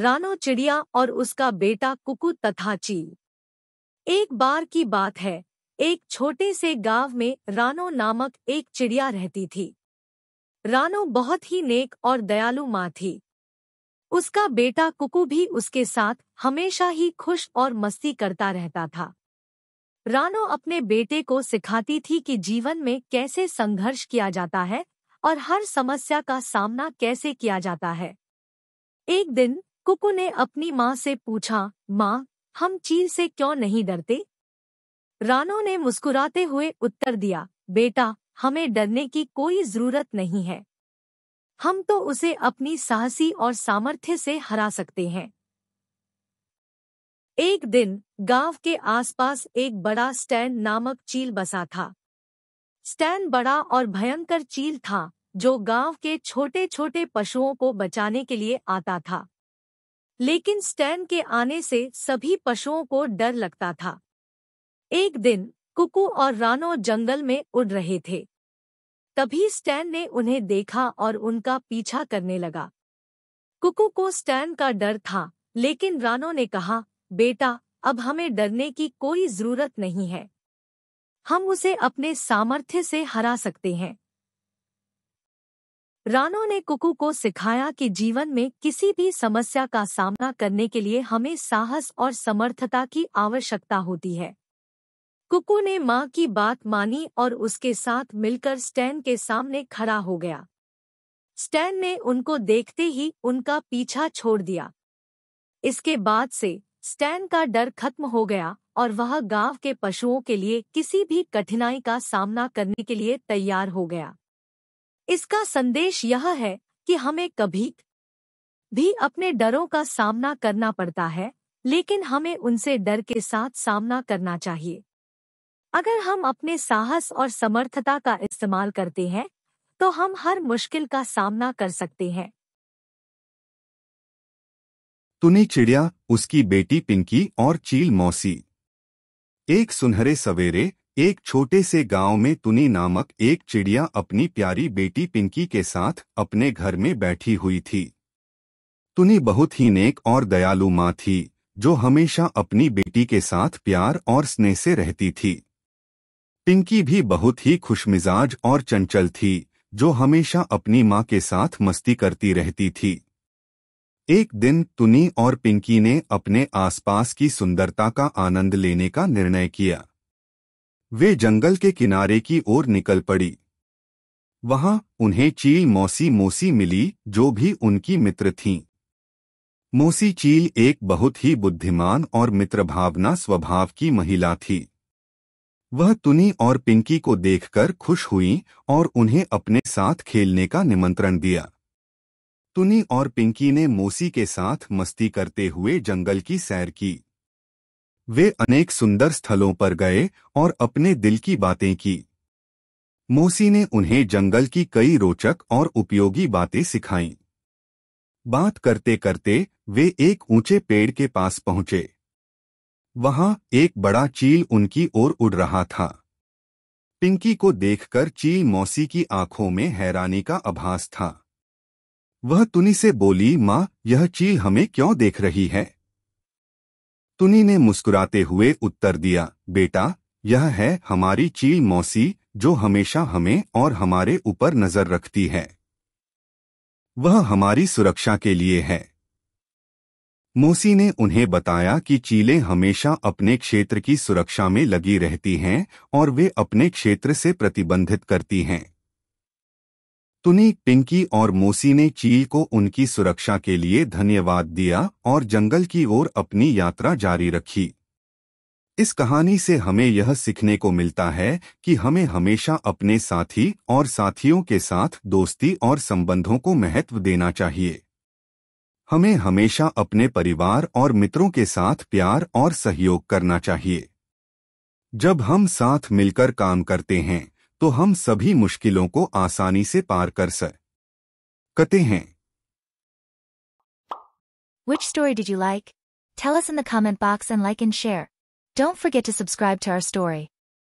रानो चिड़िया और उसका बेटा कुकू तथा चील एक बार की बात है एक छोटे से गांव में रानो नामक एक चिड़िया रहती थी रानो बहुत ही नेक और दयालु माँ थी उसका बेटा कुकू भी उसके साथ हमेशा ही खुश और मस्ती करता रहता था रानो अपने बेटे को सिखाती थी कि जीवन में कैसे संघर्ष किया जाता है और हर समस्या का सामना कैसे किया जाता है एक दिन कुकु ने अपनी माँ से पूछा माँ हम चील से क्यों नहीं डरते रानो ने मुस्कुराते हुए उत्तर दिया बेटा हमें डरने की कोई जरूरत नहीं है हम तो उसे अपनी साहसी और सामर्थ्य से हरा सकते हैं एक दिन गांव के आसपास एक बड़ा स्टैंड नामक चील बसा था स्टैंड बड़ा और भयंकर चील था जो गांव के छोटे छोटे पशुओं को बचाने के लिए आता था लेकिन स्टैन के आने से सभी पशुओं को डर लगता था एक दिन कुकू और रानो जंगल में उड़ रहे थे तभी स्टैन ने उन्हें देखा और उनका पीछा करने लगा कुकू को स्टैन का डर था लेकिन रानो ने कहा बेटा अब हमें डरने की कोई जरूरत नहीं है हम उसे अपने सामर्थ्य से हरा सकते हैं रानो ने कुकू को सिखाया कि जीवन में किसी भी समस्या का सामना करने के लिए हमें साहस और समर्थता की आवश्यकता होती है कुकू ने माँ की बात मानी और उसके साथ मिलकर स्टैन के सामने खड़ा हो गया स्टैन ने उनको देखते ही उनका पीछा छोड़ दिया इसके बाद से स्टैन का डर खत्म हो गया और वह गांव के पशुओं के लिए किसी भी कठिनाई का सामना करने के लिए तैयार हो गया इसका संदेश यह है कि हमें कभी भी अपने डरों का सामना करना पड़ता है लेकिन हमें उनसे डर के साथ सामना करना चाहिए अगर हम अपने साहस और समर्थता का इस्तेमाल करते हैं तो हम हर मुश्किल का सामना कर सकते हैं तुनी चिड़िया उसकी बेटी पिंकी और चील मौसी एक सुनहरे सवेरे एक छोटे से गांव में तुनी नामक एक चिड़िया अपनी प्यारी बेटी पिंकी के साथ अपने घर में बैठी हुई थी तुनी बहुत ही नेक और दयालु माँ थी जो हमेशा अपनी बेटी के साथ प्यार और स्नेह से रहती थी पिंकी भी बहुत ही खुशमिजाज और चंचल थी जो हमेशा अपनी माँ के साथ मस्ती करती रहती थी एक दिन तुनी और पिंकी ने अपने आसपास की सुंदरता का आनंद लेने का निर्णय किया वे जंगल के किनारे की ओर निकल पड़ी वहां उन्हें चील मौसी मोसी मिली जो भी उनकी मित्र थीं। मोसी चील एक बहुत ही बुद्धिमान और मित्रभावना स्वभाव की महिला थी वह तुनी और पिंकी को देखकर खुश हुई और उन्हें अपने साथ खेलने का निमंत्रण दिया तुनी और पिंकी ने मोसी के साथ मस्ती करते हुए जंगल की सैर की वे अनेक सुंदर स्थलों पर गए और अपने दिल की बातें की मोसी ने उन्हें जंगल की कई रोचक और उपयोगी बातें सिखाईं। बात करते करते वे एक ऊंचे पेड़ के पास पहुंचे वहां एक बड़ा चील उनकी ओर उड़ रहा था पिंकी को देखकर चील मौसी की आंखों में हैरानी का आभास था वह तुनी से बोली माँ यह चील हमें क्यों देख रही है तुनी ने मुस्कुराते हुए उत्तर दिया बेटा यह है हमारी चील मौसी जो हमेशा हमें और हमारे ऊपर नजर रखती है वह हमारी सुरक्षा के लिए है मोसी ने उन्हें बताया कि चीलें हमेशा अपने क्षेत्र की सुरक्षा में लगी रहती हैं और वे अपने क्षेत्र से प्रतिबंधित करती हैं तुनी पिंकी और मोसी ने चील को उनकी सुरक्षा के लिए धन्यवाद दिया और जंगल की ओर अपनी यात्रा जारी रखी इस कहानी से हमें यह सीखने को मिलता है कि हमें हमेशा अपने साथी और साथियों के साथ दोस्ती और संबंधों को महत्व देना चाहिए हमें हमेशा अपने परिवार और मित्रों के साथ प्यार और सहयोग करना चाहिए जब हम साथ मिलकर काम करते हैं तो हम सभी मुश्किलों को आसानी से पार कर सकते हैं Which story did you like? Tell us in the comment box and like and share. Don't forget to subscribe to our story.